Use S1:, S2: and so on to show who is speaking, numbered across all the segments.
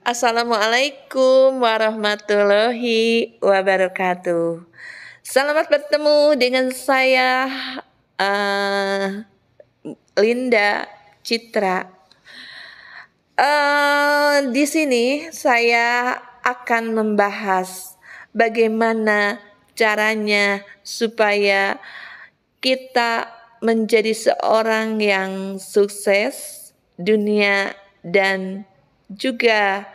S1: Assalamualaikum warahmatullahi wabarakatuh. Selamat bertemu dengan saya uh, Linda Citra. Uh, di sini saya akan membahas bagaimana caranya supaya kita menjadi seorang yang sukses dunia dan juga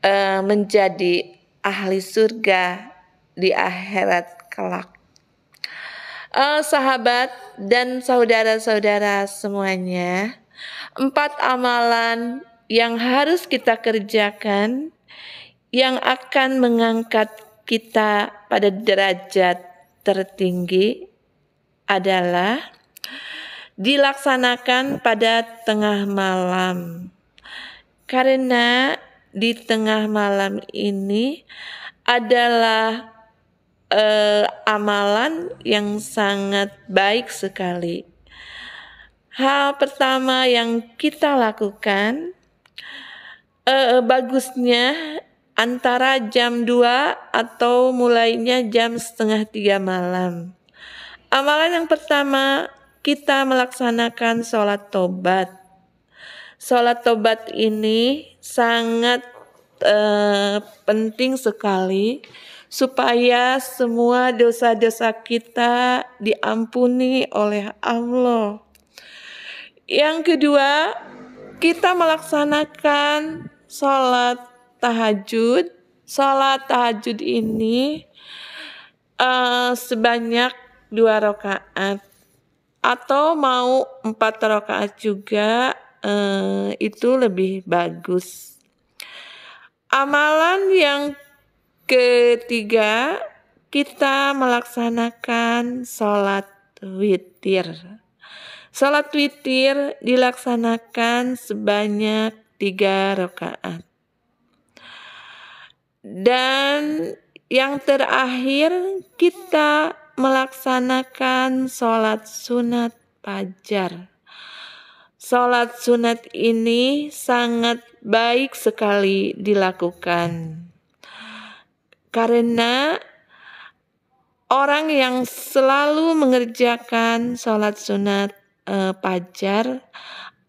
S1: e, menjadi ahli surga di akhirat kelak. E, sahabat dan saudara-saudara semuanya, empat amalan yang harus kita kerjakan yang akan mengangkat kita pada derajat tertinggi adalah dilaksanakan pada tengah malam. Karena di tengah malam ini adalah eh, amalan yang sangat baik sekali. Hal pertama yang kita lakukan eh, bagusnya antara jam 2 atau mulainya jam setengah tiga malam. Amalan yang pertama kita melaksanakan sholat tobat sholat tobat ini sangat uh, penting sekali supaya semua dosa-dosa kita diampuni oleh Allah. Yang kedua, kita melaksanakan sholat tahajud. Sholat tahajud ini uh, sebanyak dua rakaat atau mau empat rakaat juga eh, itu lebih bagus. Amalan yang ketiga, kita melaksanakan sholat witir. Sholat witir dilaksanakan sebanyak tiga rakaat. Dan yang terakhir, kita melaksanakan sholat sunat pajar. Sholat sunat ini sangat baik sekali dilakukan karena orang yang selalu mengerjakan sholat sunat eh, pajar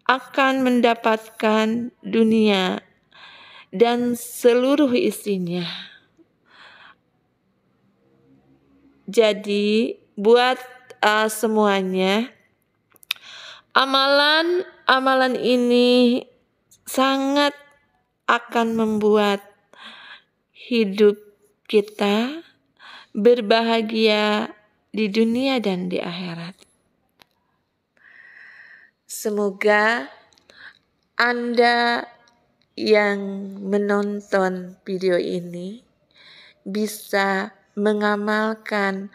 S1: akan mendapatkan dunia dan seluruh isinya. Jadi buat uh, semuanya Amalan amalan ini sangat akan membuat hidup kita berbahagia di dunia dan di akhirat. Semoga Anda yang menonton video ini bisa mengamalkan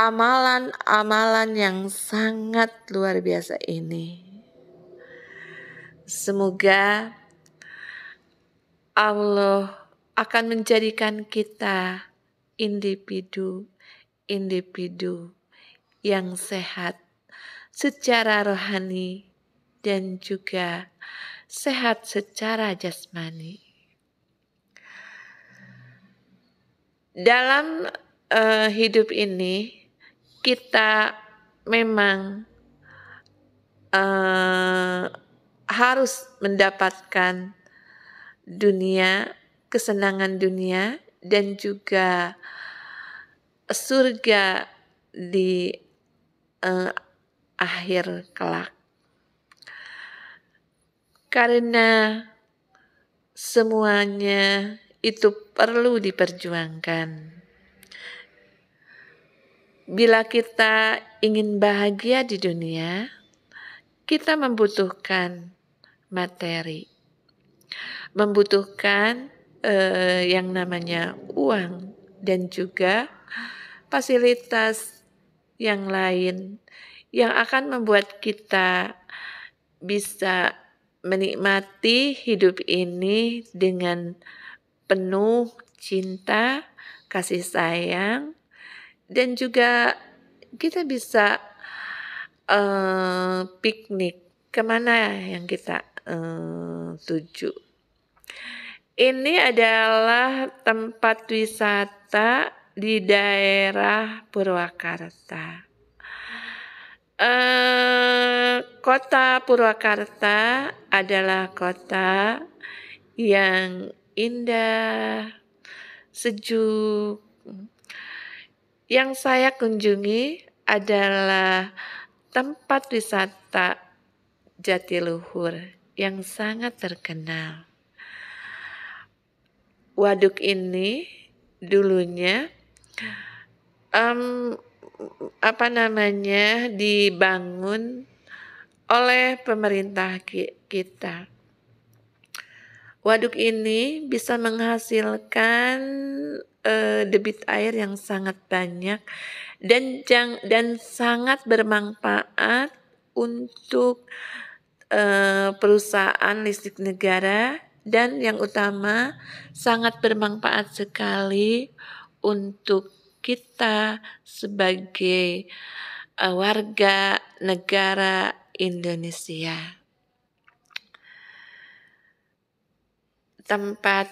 S1: amalan-amalan yang sangat luar biasa ini. Semoga Allah akan menjadikan kita individu-individu yang sehat secara rohani dan juga sehat secara jasmani. Dalam uh, hidup ini, kita memang uh, harus mendapatkan dunia, kesenangan dunia, dan juga surga di uh, akhir kelak, karena semuanya itu perlu diperjuangkan. Bila kita ingin bahagia di dunia, kita membutuhkan materi, membutuhkan eh, yang namanya uang, dan juga fasilitas yang lain yang akan membuat kita bisa menikmati hidup ini dengan penuh cinta, kasih sayang, dan juga kita bisa uh, piknik kemana yang kita uh, tuju. Ini adalah tempat wisata di daerah Purwakarta. Uh, kota Purwakarta adalah kota yang indah, sejuk, yang saya kunjungi adalah tempat wisata Jatiluhur yang sangat terkenal. Waduk ini dulunya um, apa namanya dibangun oleh pemerintah kita Waduk ini bisa menghasilkan uh, debit air yang sangat banyak dan jang, dan sangat bermanfaat untuk uh, perusahaan listrik negara dan yang utama sangat bermanfaat sekali untuk kita sebagai uh, warga negara Indonesia. tempat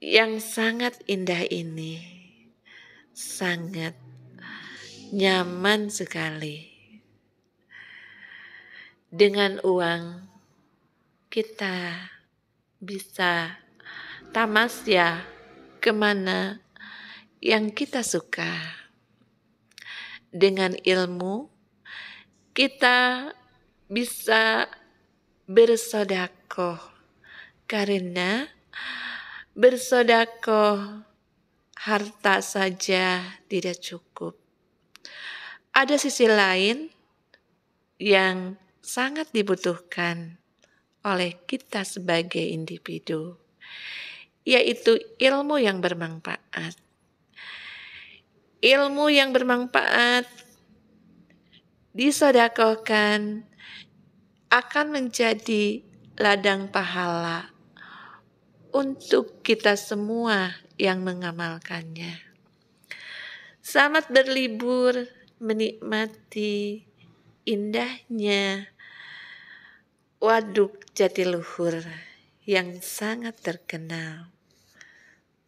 S1: yang sangat indah ini sangat nyaman sekali. Dengan uang kita bisa tamasya kemana yang kita suka. Dengan ilmu, kita bisa bersodakoh karena bersodako harta saja tidak cukup. Ada sisi lain yang sangat dibutuhkan oleh kita sebagai individu, yaitu ilmu yang bermanfaat. Ilmu yang bermanfaat disodakokan akan menjadi ladang pahala untuk kita semua yang mengamalkannya. Selamat berlibur, menikmati indahnya waduk jatiluhur yang sangat terkenal.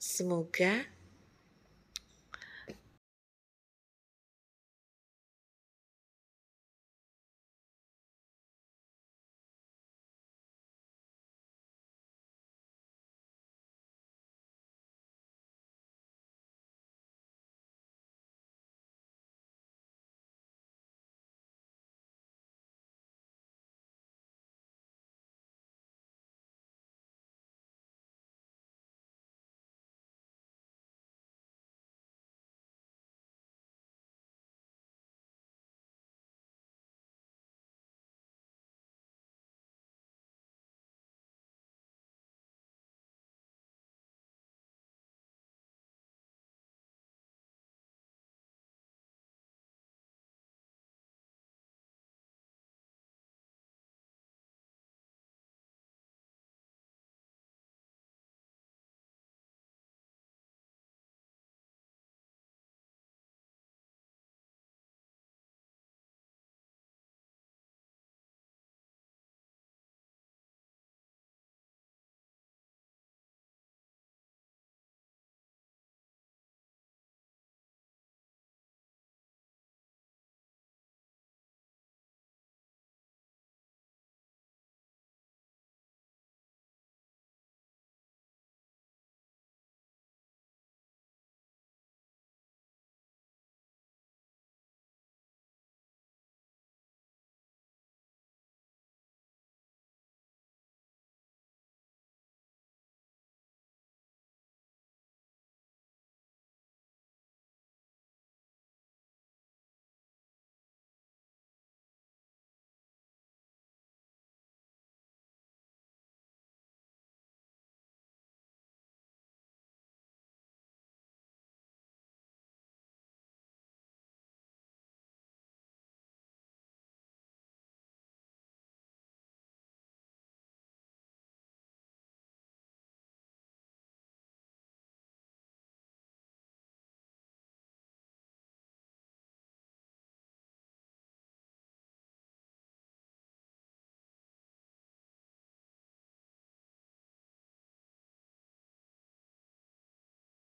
S1: Semoga